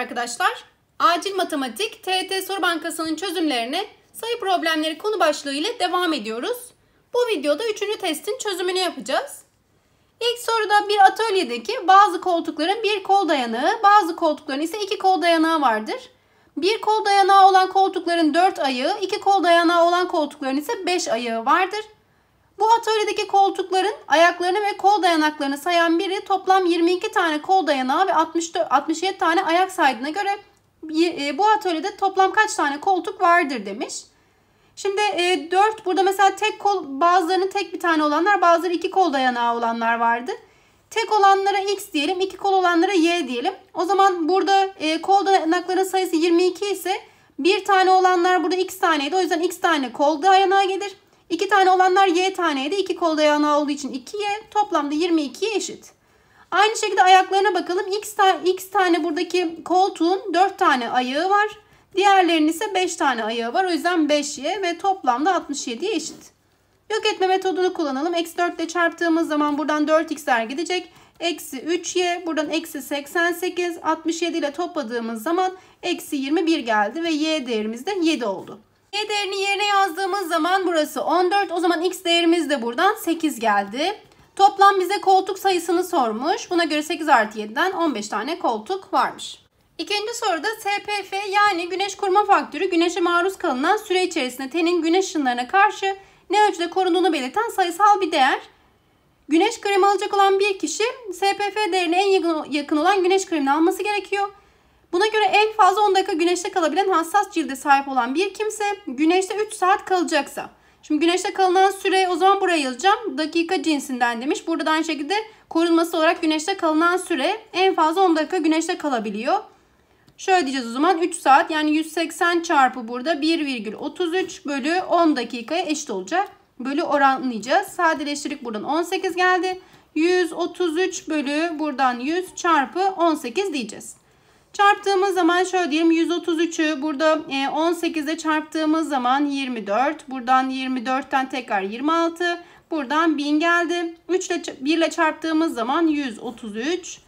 arkadaşlar. Acil Matematik TET Soru Bankası'nın çözümlerine sayı problemleri konu başlığı ile devam ediyoruz. Bu videoda üçüncü testin çözümünü yapacağız. İlk soruda bir atölyedeki bazı koltukların bir kol dayanağı, bazı koltukların ise iki kol dayanağı vardır. Bir kol dayanağı olan koltukların 4 ayı, iki kol dayanağı olan koltukların ise 5 ayı vardır. Bu atölyedeki koltukların ayaklarını ve kol dayanaklarını sayan biri toplam 22 tane kol dayanağı ve 67 tane ayak saydığına göre e, bu atölyede toplam kaç tane koltuk vardır demiş. Şimdi 4 e, burada mesela tek kol bazılarının tek bir tane olanlar bazıları iki kol dayanağı olanlar vardı. Tek olanlara x diyelim iki kol olanlara y diyelim. O zaman burada e, kol dayanakların sayısı 22 ise bir tane olanlar burada x taneydi. O yüzden x tane kol dayanağı gelir. 2 tane olanlar y taneydi. 2 kol dayanağı olduğu için 2y toplamda 22'ye eşit. Aynı şekilde ayaklarına bakalım. X, ta X tane buradaki koltuğun 4 tane ayağı var. Diğerlerinin ise 5 tane ayağı var. O yüzden 5y ve toplamda 67'ye eşit. Yok etme metodunu kullanalım. Eksi 4 ile çarptığımız zaman buradan 4x'ler gidecek. Eksi 3y buradan eksi 88 67 ile topladığımız zaman eksi 21 geldi ve y değerimiz de 7 oldu. Y değerini yerine yazdığımız zaman burası 14. O zaman x değerimiz de buradan 8 geldi. Toplam bize koltuk sayısını sormuş. Buna göre 8 artı 7'den 15 tane koltuk varmış. İkinci soruda SPF yani güneş koruma faktörü güneşe maruz kalınan süre içerisinde tenin güneş ışınlarına karşı ne ölçüde korunduğunu belirten sayısal bir değer. Güneş kremi alacak olan bir kişi SPF değerine en yakın olan güneş kremini alması gerekiyor. Buna göre en fazla 10 dakika güneşte kalabilen hassas cilde sahip olan bir kimse güneşte 3 saat kalacaksa. Şimdi güneşte kalınan süre o zaman buraya yazacağım. Dakika cinsinden demiş. Burada da aynı şekilde korunması olarak güneşte kalınan süre en fazla 10 dakika güneşte kalabiliyor. Şöyle diyeceğiz o zaman 3 saat yani 180 çarpı burada 1,33 bölü 10 dakikaya eşit olacak. Bölü oranlayacağız. Sadeleştirdik buradan 18 geldi. 133 bölü buradan 100 çarpı 18 diyeceğiz. Çarptığımız zaman şöyle diyelim 133'ü burada 18'e çarptığımız zaman 24. Buradan 24'ten tekrar 26. Buradan 1000 geldi. 3 ile 1 ile çarptığımız zaman 133.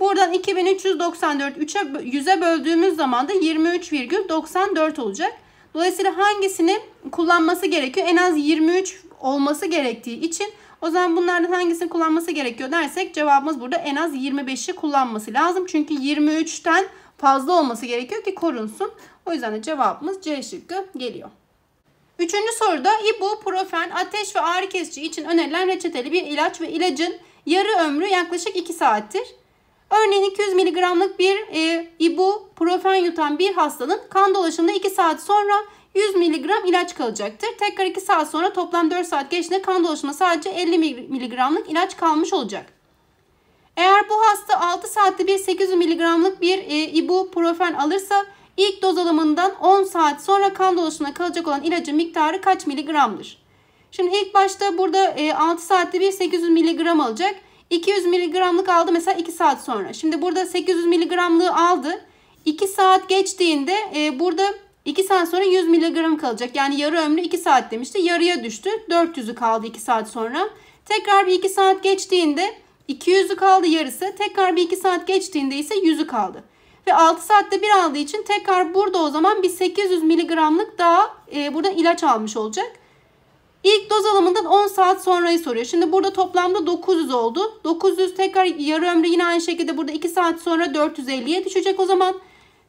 Buradan 2394 100'e böldüğümüz zaman da 23,94 olacak. Dolayısıyla hangisini kullanması gerekiyor? En az 23 olması gerektiği için o zaman bunlardan hangisini kullanması gerekiyor dersek cevabımız burada en az 25'i kullanması lazım. Çünkü 23'ten fazla olması gerekiyor ki korunsun. O yüzden de cevabımız C şıkkı geliyor. Üçüncü soruda ibuprofen ateş ve ağrı kesici için önerilen reçeteli bir ilaç ve ilacın yarı ömrü yaklaşık 2 saattir. Örneğin 200 mg'lık bir e, ibuprofen yutan bir hastanın kan dolaşımında 2 saat sonra 100 mg ilaç kalacaktır. Tekrar 2 saat sonra toplam 4 saat geçtiğinde kan dolaşımına sadece 50 mg'lık ilaç kalmış olacak. Eğer bu hasta 6 saatte bir 800 mg'lık bir e, ibuprofen alırsa ilk doz alımından 10 saat sonra kan dolaşımına kalacak olan ilacın miktarı kaç miligramdır? Şimdi ilk başta burada e, 6 saatte bir 800 mg alacak. 200 mg'lık aldı mesela 2 saat sonra. Şimdi burada 800 mg'lığı aldı. 2 saat geçtiğinde e, burada 2 saat sonra 100 mg kalacak. Yani yarı ömrü 2 saat demişti. Yarıya düştü. 400'ü kaldı 2 saat sonra. Tekrar bir 2 saat geçtiğinde 200'ü kaldı yarısı. Tekrar bir 2 saat geçtiğinde ise 100'ü kaldı. Ve 6 saatte bir aldığı için tekrar burada o zaman bir 800 miligramlık daha e, buradan ilaç almış olacak. İlk doz alımından 10 saat sonrayı soruyor. Şimdi burada toplamda 900 oldu. 900 tekrar yarı ömrü yine aynı şekilde burada 2 saat sonra 450'ye düşecek o zaman.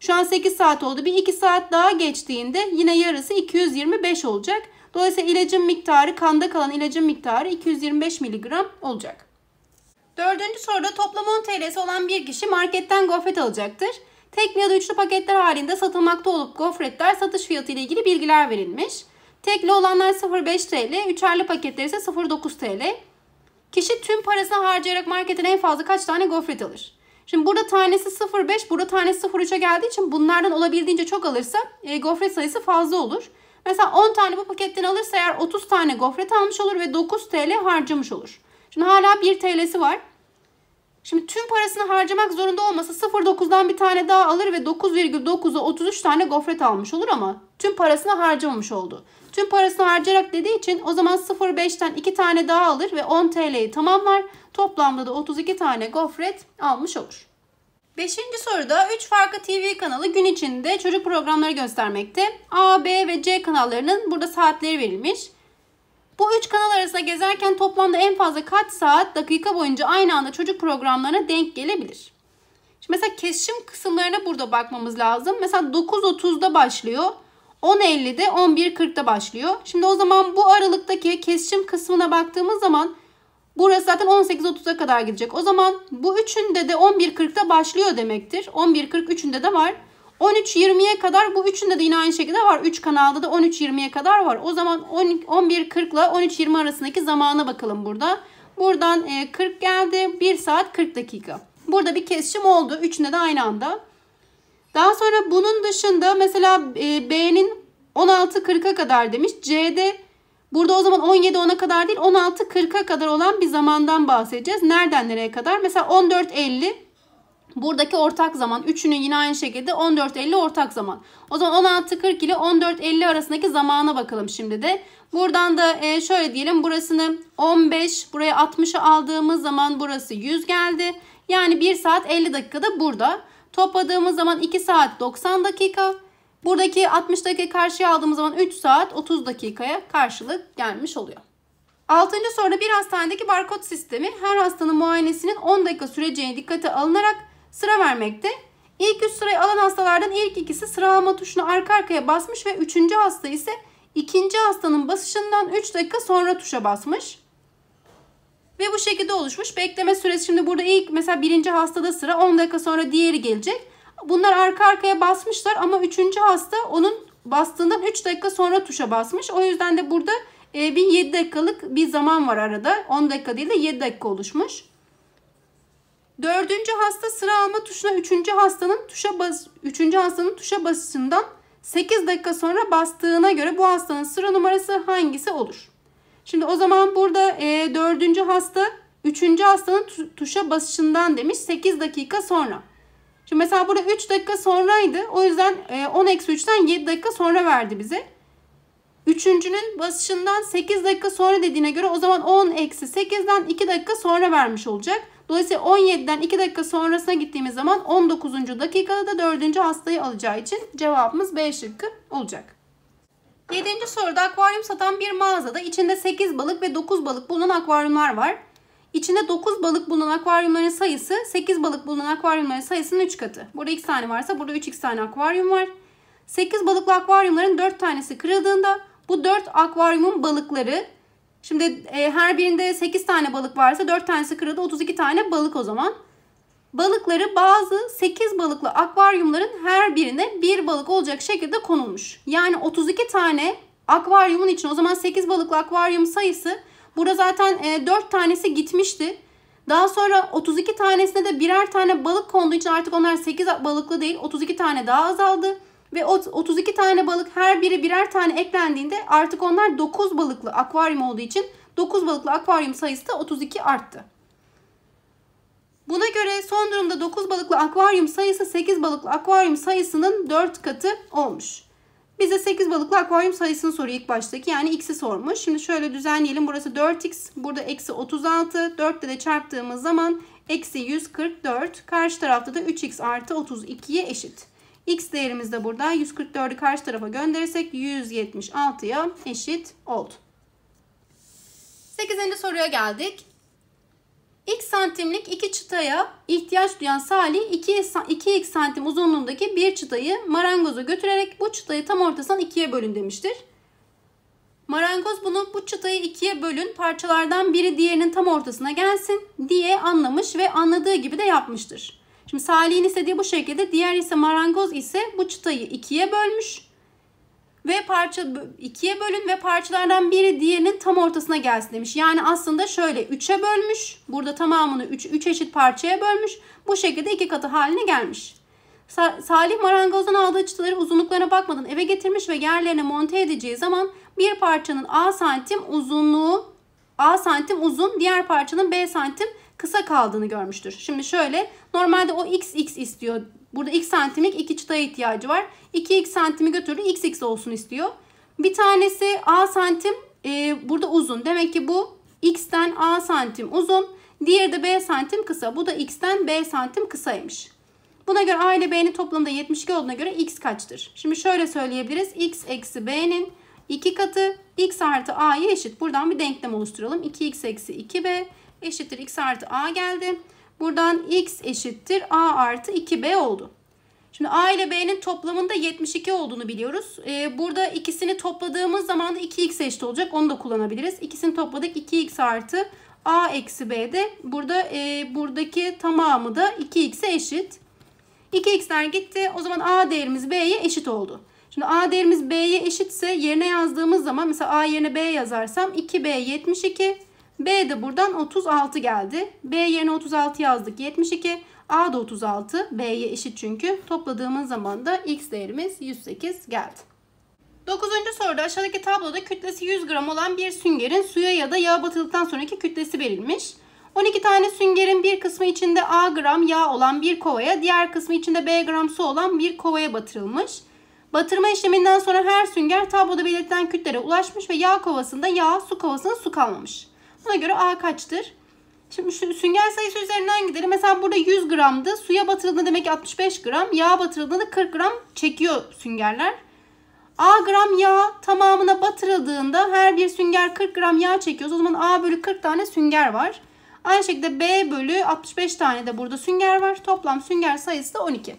Şu an 8 saat oldu. Bir 2 saat daha geçtiğinde yine yarısı 225 olacak. Dolayısıyla ilacın miktarı kanda kalan ilacın miktarı 225 mg olacak. Dördüncü soruda toplam 10 TL'si olan bir kişi marketten gofret alacaktır. Tekli ya da üçlü paketler halinde satılmakta olup gofretler satış fiyatı ile ilgili bilgiler verilmiş. Tekli olanlar 0.5 TL, üçerli paketler ise 0.9 TL. Kişi tüm parasını harcayarak marketten en fazla kaç tane gofret alır? Şimdi burada tanesi 0.5, burada tanesi 0.3'e geldiği için bunlardan olabildiğince çok alırsa e, gofret sayısı fazla olur. Mesela 10 tane bu paketten alırsa eğer 30 tane gofret almış olur ve 9 TL harcamış olur. Şimdi hala 1 TL'si var. Şimdi tüm parasını harcamak zorunda olmasa 0.9'dan bir tane daha alır ve 9,9'a 33 tane gofret almış olur ama Tüm parasını harcamamış oldu. Tüm parasını harcayarak dediği için o zaman 0.5'ten 2 tane daha alır ve 10 TL'yi tamamlar. Toplamda da 32 tane gofret almış olur. Beşinci soruda 3 farklı TV kanalı gün içinde çocuk programları göstermekte. A, B ve C kanallarının burada saatleri verilmiş. Bu üç kanal arasında gezerken toplamda en fazla kaç saat dakika boyunca aynı anda çocuk programlarına denk gelebilir? Şimdi mesela kesişim kısımlarına burada bakmamız lazım. Mesela 9.30'da başlıyor. 10.50'de 11.40'da başlıyor. Şimdi o zaman bu aralıktaki kesişim kısmına baktığımız zaman burası zaten 18.30'a kadar gidecek. O zaman bu üçünde de 11.40'da başlıyor demektir. 11.40 üçünde de var. 13.20'ye kadar bu üçünde de yine aynı şekilde var. 3 kanalda da 13.20'ye kadar var. O zaman 11.40 ile 13.20 arasındaki zamana bakalım burada. Buradan 40 e, geldi. 1 saat 40 dakika. Burada bir kesişim oldu. Üçünde de aynı anda. Daha sonra bunun dışında mesela e, B'nin 16.40'a kadar demiş. C'de burada o zaman 17 10'a kadar değil 16.40'a kadar olan bir zamandan bahsedeceğiz. Nereden nereye kadar? Mesela 14.50 buradaki ortak zaman. Üçünün yine aynı şekilde 14.50 ortak zaman. O zaman 16.40 ile 14.50 arasındaki zamana bakalım şimdi de. Buradan da e, şöyle diyelim burasını 15 buraya 60'ı aldığımız zaman burası 100 geldi. Yani 1 saat 50 dakikada burada. Topladığımız zaman 2 saat 90 dakika. Buradaki 60 dakika karşıya aldığımız zaman 3 saat 30 dakikaya karşılık gelmiş oluyor. Altıncı soruda bir hastanedeki barkod sistemi her hastanın muayenesinin 10 dakika süreceğini dikkate alınarak sıra vermekte. İlk 3 sırayı alan hastalardan ilk ikisi sıralama tuşuna arka arkaya basmış ve 3. hasta ise ikinci hastanın basışından 3 dakika sonra tuşa basmış. Ve bu şekilde oluşmuş. Bekleme süresi şimdi burada ilk mesela birinci hastada sıra 10 dakika sonra diğeri gelecek. Bunlar arka arkaya basmışlar ama üçüncü hasta onun bastığından 3 dakika sonra tuşa basmış. O yüzden de burada e, bir 7 dakikalık bir zaman var arada. 10 dakika değil de 7 dakika oluşmuş. Dördüncü hasta sıra alma tuşuna üçüncü hastanın tuşa bas, üçüncü hastanın tuşa basışından 8 dakika sonra bastığına göre bu hastanın sıra numarası hangisi olur? Şimdi o zaman burada e, dördüncü hasta üçüncü hastanın tuşa basışından demiş 8 dakika sonra. Şimdi mesela burada 3 dakika sonraydı. O yüzden 10 e, eksi 3'ten 7 dakika sonra verdi bize. Üçüncünün basışından 8 dakika sonra dediğine göre o zaman 10 eksi 8'den 2 dakika sonra vermiş olacak. Dolayısıyla 17'den 2 dakika sonrasına gittiğimiz zaman 19. dakikada da 4. hastayı alacağı için cevabımız B şıkkı olacak. Yedinci soruda akvaryum satan bir mağazada içinde 8 balık ve 9 balık bulunan akvaryumlar var. İçinde 9 balık bulunan akvaryumların sayısı 8 balık bulunan akvaryumların sayısının 3 katı. Burada 2 tane varsa burada 3x tane akvaryum var. 8 balıklı akvaryumların 4 tanesi kırıldığında bu 4 akvaryumun balıkları şimdi e, her birinde 8 tane balık varsa 4 tanesi kırıldı 32 tane balık o zaman. Balıkları bazı 8 balıklı akvaryumların her birine bir balık olacak şekilde konulmuş. Yani 32 tane akvaryumun için o zaman 8 balıklı akvaryum sayısı burada zaten 4 e, tanesi gitmişti. Daha sonra 32 tanesine de birer tane balık konduğu için artık onlar 8 balıklı değil 32 tane daha azaldı. Ve 32 tane balık her biri birer tane eklendiğinde artık onlar 9 balıklı akvaryum olduğu için 9 balıklı akvaryum sayısı da 32 arttı son durumda 9 balıklı akvaryum sayısı 8 balıklı akvaryum sayısının 4 katı olmuş. Bize 8 balıklı akvaryum sayısını soruyor ilk baştaki. Yani x'i sormuş. Şimdi şöyle düzenleyelim. Burası 4x. Burada eksi 36. 4 ile de çarptığımız zaman eksi 144. Karşı tarafta da 3x artı 32'ye eşit. x değerimiz de burada. 144'ü karşı tarafa gönderirsek 176'ya eşit oldu. 8. soruya geldik x santimlik iki çıtaya ihtiyaç duyan Salih 2, 2x santim uzunluğundaki bir çıtayı marangoza götürerek bu çıtayı tam ortasından ikiye bölün demiştir. Marangoz bunu bu çıtayı ikiye bölün parçalardan biri diğerinin tam ortasına gelsin diye anlamış ve anladığı gibi de yapmıştır. Şimdi Salih'in istediği bu şekilde diğer ise marangoz ise bu çıtayı ikiye bölmüş ve parça ikiye bölün ve parçalardan biri diğerinin tam ortasına gelsin demiş. Yani aslında şöyle 3'e bölmüş. Burada tamamını 3 3 eşit parçaya bölmüş. Bu şekilde iki katı haline gelmiş. Salih marangozdan aldığı çıtaları uzunluklarına bakmadan eve getirmiş ve yerlerine monte edeceği zaman bir parçanın A santim uzunluğu A santim uzun, diğer parçanın B santim kısa kaldığını görmüştür. Şimdi şöyle normalde o x x istiyor Burada x santimlik iki çıtaya ihtiyacı var. 2x santimi götürdü. xx olsun istiyor. Bir tanesi a santim e, burada uzun. Demek ki bu x'ten a santim uzun. Diğeri de b santim kısa. Bu da x'ten b santim kısaymış. Buna göre a ile b'nin toplamında 72 olduğuna göre x kaçtır? Şimdi şöyle söyleyebiliriz. x eksi b'nin 2 katı x artı a'ya eşit. Buradan bir denklem oluşturalım. 2x eksi 2b eşittir x artı a geldi. Buradan x eşittir a artı 2b oldu. Şimdi a ile b'nin toplamında 72 olduğunu biliyoruz. Ee, burada ikisini topladığımız zaman da 2x eşit olacak. Onu da kullanabiliriz. İkisini topladık 2x artı a eksi b de burada e, buradaki tamamı da 2x'e eşit. 2x'ler gitti. O zaman a değerimiz b'ye eşit oldu. Şimdi a değerimiz b'ye eşitse yerine yazdığımız zaman mesela a yerine b yazarsam 2b 72 B de buradan 36 geldi. B yerine 36 yazdık 72. A da 36. B'ye eşit çünkü. Topladığımız zaman da x değerimiz 108 geldi. 9. soruda aşağıdaki tabloda kütlesi 100 gram olan bir süngerin suya ya da yağ batıldıktan sonraki kütlesi verilmiş. 12 tane süngerin bir kısmı içinde A gram yağ olan bir kovaya, diğer kısmı içinde B gram su olan bir kovaya batırılmış. Batırma işleminden sonra her sünger tabloda belirtilen kütlere ulaşmış ve yağ kovasında yağ, su kovasında su kalmamış. Ona göre A kaçtır? Şimdi sünger sayısı üzerinden gidelim. Mesela burada 100 gramdı. Suya batırıldığında demek ki 65 gram. Yağ batırıldığında da 40 gram çekiyor süngerler. A gram yağ tamamına batırıldığında her bir sünger 40 gram yağ çekiyor. O zaman A bölü 40 tane sünger var. Aynı şekilde B bölü 65 tane de burada sünger var. Toplam sünger sayısı da 12.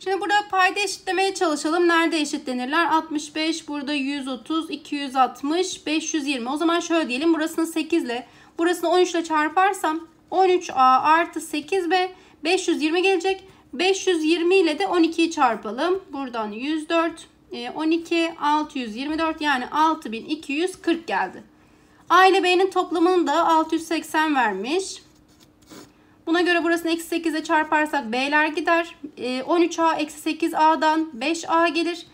Şimdi burada payda eşitlemeye çalışalım. Nerede eşitlenirler? 65, burada 130, 260, 520. O zaman şöyle diyelim. Burasını 8 ile, burasını 13 ile çarparsam 13A artı 8B 520 gelecek. 520 ile de 12'yi çarpalım. Buradan 104, 12, 624 yani 6240 geldi. A ile B'nin toplamını da 680 vermiş. Buna göre burasını eksi 8'e çarparsak B'ler gider. 13A e, eksi 8A'dan 5A gelir.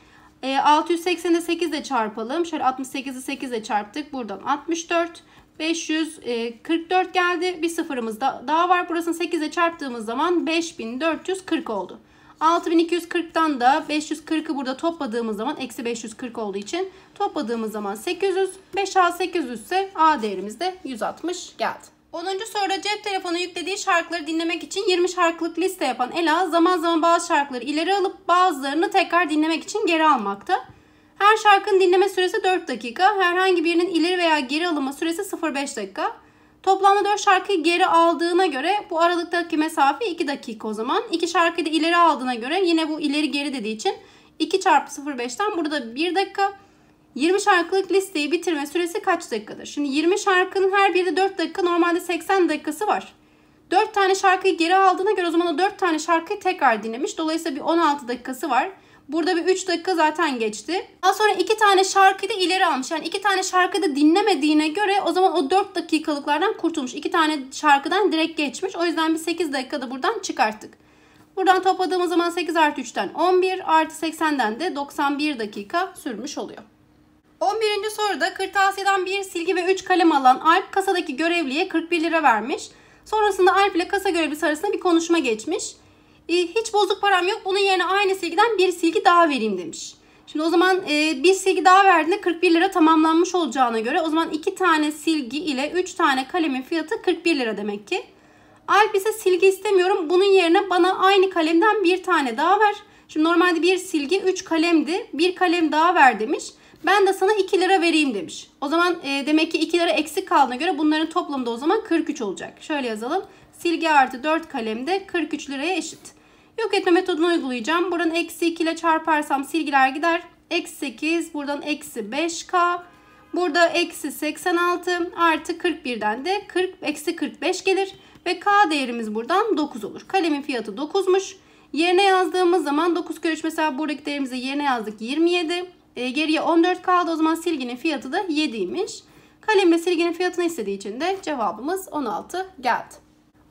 680'e 680'i 8 ile çarpalım. Şöyle 68'i 8 ile çarptık. Buradan 64. 544 e, geldi. Bir sıfırımız da daha var. Burasını 8 ile çarptığımız zaman 5440 oldu. 6240'dan da 540'ı burada topladığımız zaman eksi 540 olduğu için topladığımız zaman 800. 5A 800 ise A değerimizde 160 geldi. 10. soruda cep telefonu yüklediği şarkıları dinlemek için 20 şarkılık liste yapan Ela zaman zaman bazı şarkıları ileri alıp bazılarını tekrar dinlemek için geri almakta. Her şarkının dinleme süresi 4 dakika, herhangi birinin ileri veya geri alınma süresi 0,5 dakika. Toplamda 4 şarkıyı geri aldığına göre bu aralıktaki mesafe 2 dakika o zaman. 2 şarkıyı da ileri aldığına göre yine bu ileri geri dediği için 2 çarpı 0,5'ten burada 1 dakika. 20 şarkılık listeyi bitirme süresi kaç dakikadır? Şimdi 20 şarkının her biri de 4 dakika normalde 80 dakikası var. 4 tane şarkıyı geri aldığına göre o zaman o 4 tane şarkıyı tekrar dinlemiş. Dolayısıyla bir 16 dakikası var. Burada bir 3 dakika zaten geçti. Daha sonra 2 tane şarkıyı da ileri almış. Yani 2 tane şarkıyı da dinlemediğine göre o zaman o 4 dakikalıklardan kurtulmuş. 2 tane şarkıdan direkt geçmiş. O yüzden bir 8 dakikada buradan çıkarttık. Buradan topladığımız zaman 8 artı 3'ten 11 artı 80'den de 91 dakika sürmüş oluyor. 11. soruda kırtasiyeden bir silgi ve 3 kalem alan Alp kasadaki görevliye 41 lira vermiş. Sonrasında Alp ile kasa görevlisi arasında bir konuşma geçmiş. E, hiç bozuk param yok bunun yerine aynı silgiden bir silgi daha vereyim demiş. Şimdi o zaman e, bir silgi daha verdiğinde 41 lira tamamlanmış olacağına göre o zaman 2 tane silgi ile 3 tane kalemin fiyatı 41 lira demek ki. Alp ise silgi istemiyorum bunun yerine bana aynı kalemden bir tane daha ver. Şimdi normalde bir silgi 3 kalemdi bir kalem daha ver demiş. Ben de sana 2 lira vereyim demiş. O zaman e, demek ki 2 lira eksik kaldığına göre bunların toplamda o zaman 43 olacak. Şöyle yazalım. Silgi artı 4 kalemde 43 liraya eşit. Yok etme metodunu uygulayacağım. Buranın eksi 2 ile çarparsam silgiler gider. Eksi 8 buradan eksi 5k. Burada eksi 86 artı 41'den de 40 eksi 45 gelir. Ve k değerimiz buradan 9 olur. Kalemin fiyatı 9'muş. Yerine yazdığımız zaman 9 kere 3 mesela buradaki değerimizi yerine yazdık 27. E, geriye 14 kaldı. O zaman silginin fiyatı da 7'ymiş. Kalemle silginin fiyatını istediği için de cevabımız 16 geldi.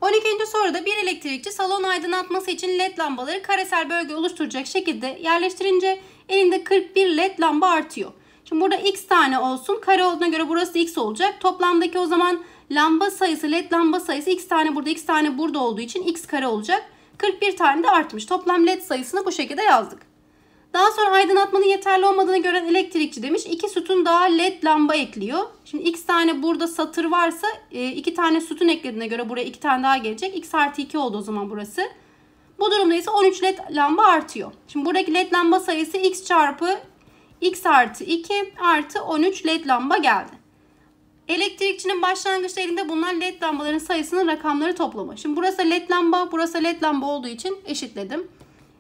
12. soruda bir elektrikçi salon aydınlatması için led lambaları karesel bölge oluşturacak şekilde yerleştirince elinde 41 led lamba artıyor. Şimdi burada x tane olsun. Kare olduğuna göre burası x olacak. Toplamdaki o zaman lamba sayısı, led lamba sayısı x tane burada, x tane burada olduğu için x kare olacak. 41 tane de artmış. Toplam led sayısını bu şekilde yazdık. Daha sonra aydınlatmanın yeterli olmadığını gören elektrikçi demiş iki sütun daha led lamba ekliyor. Şimdi x tane burada satır varsa e, iki tane sütun eklediğine göre buraya iki tane daha gelecek. x artı 2 oldu o zaman burası. Bu durumda ise 13 led lamba artıyor. Şimdi buradaki led lamba sayısı x çarpı x artı 2 artı 13 led lamba geldi. Elektrikçinin başlangıçta elinde bulunan led lambaların sayısının rakamları toplamı. Şimdi burası led lamba, burası led lamba olduğu için eşitledim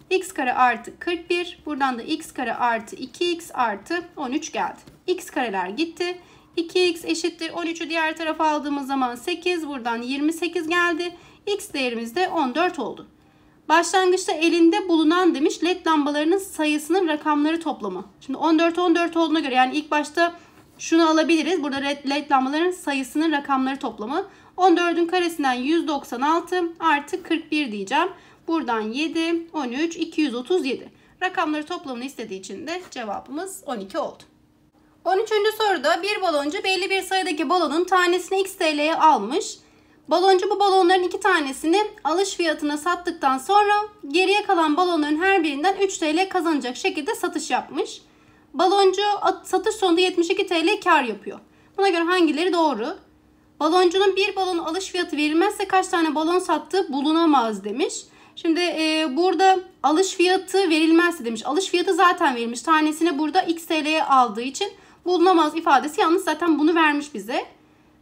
x kare artı 41 buradan da x kare artı 2x artı 13 geldi. x kareler gitti. 2x eşittir 13'ü diğer tarafa aldığımız zaman 8 buradan 28 geldi. x değerimiz de 14 oldu. Başlangıçta elinde bulunan demiş led lambalarının sayısının rakamları toplamı. Şimdi 14 14 olduğuna göre yani ilk başta şunu alabiliriz. Burada led lambaların sayısının rakamları toplamı. 14'ün karesinden 196 artı 41 diyeceğim. Buradan 7, 13, 237. Rakamları toplamını istediği için de cevabımız 12 oldu. 13. soruda bir baloncu belli bir sayıdaki balonun tanesini x TL'ye almış. Baloncu bu balonların iki tanesini alış fiyatına sattıktan sonra geriye kalan balonların her birinden 3 TL kazanacak şekilde satış yapmış. Baloncu satış sonunda 72 TL kar yapıyor. Buna göre hangileri doğru? Baloncunun bir balon alış fiyatı verilmezse kaç tane balon sattığı bulunamaz demiş. Şimdi e, burada alış fiyatı verilmezse demiş. Alış fiyatı zaten verilmiş. Tanesini burada x TL'ye aldığı için bulunamaz ifadesi yalnız zaten bunu vermiş bize.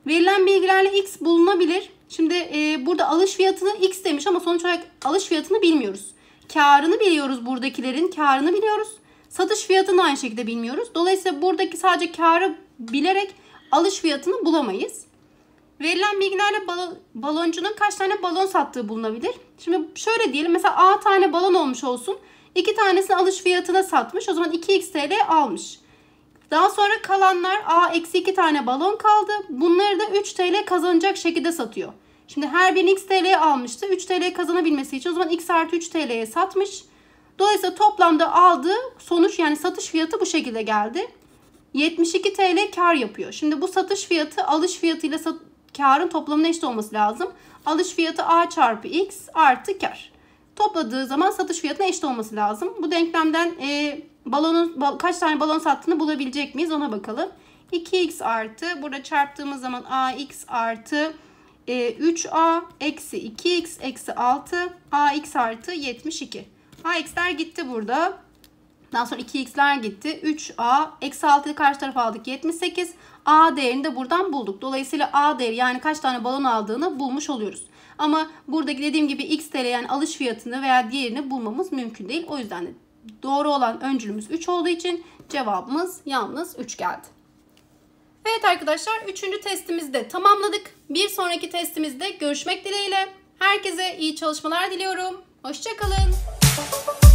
Verilen bilgilerle x bulunabilir. Şimdi e, burada alış fiyatını x demiş ama sonuç olarak alış fiyatını bilmiyoruz. Karını biliyoruz buradakilerin karını biliyoruz. Satış fiyatını aynı şekilde bilmiyoruz. Dolayısıyla buradaki sadece karı bilerek alış fiyatını bulamayız. Verilen bilgilerle bal baloncunun kaç tane balon sattığı bulunabilir. Şimdi şöyle diyelim mesela A tane balon olmuş olsun. 2 tanesini alış fiyatına satmış. O zaman 2x TL almış. Daha sonra kalanlar A eksi 2 tane balon kaldı. Bunları da 3 TL kazanacak şekilde satıyor. Şimdi her birini x TL almıştı. 3 TL kazanabilmesi için o zaman x artı 3 TL'ye satmış. Dolayısıyla toplamda aldığı sonuç yani satış fiyatı bu şekilde geldi. 72 TL kar yapıyor. Şimdi bu satış fiyatı alış fiyatıyla sat karın toplamına eşit olması lazım. Alış fiyatı A çarpı X artı kar. Topladığı zaman satış fiyatına eşit olması lazım. Bu denklemden e, balonun bal, kaç tane balon sattığını bulabilecek miyiz ona bakalım. 2x artı burada çarptığımız zaman ax artı e, 3a eksi 2x eksi 6 ax artı 72. ax'ler gitti burada. Daha sonra 2x'ler gitti. 3a eksi 6'yı karşı tarafa aldık 78. a değerini de buradan bulduk. Dolayısıyla a değeri yani kaç tane balon aldığını bulmuş oluyoruz. Ama buradaki dediğim gibi x TL yani alış fiyatını veya diğerini bulmamız mümkün değil. O yüzden de doğru olan öncülümüz 3 olduğu için cevabımız yalnız 3 geldi. Evet arkadaşlar 3. testimizi de tamamladık. Bir sonraki testimizde görüşmek dileğiyle. Herkese iyi çalışmalar diliyorum. Hoşçakalın.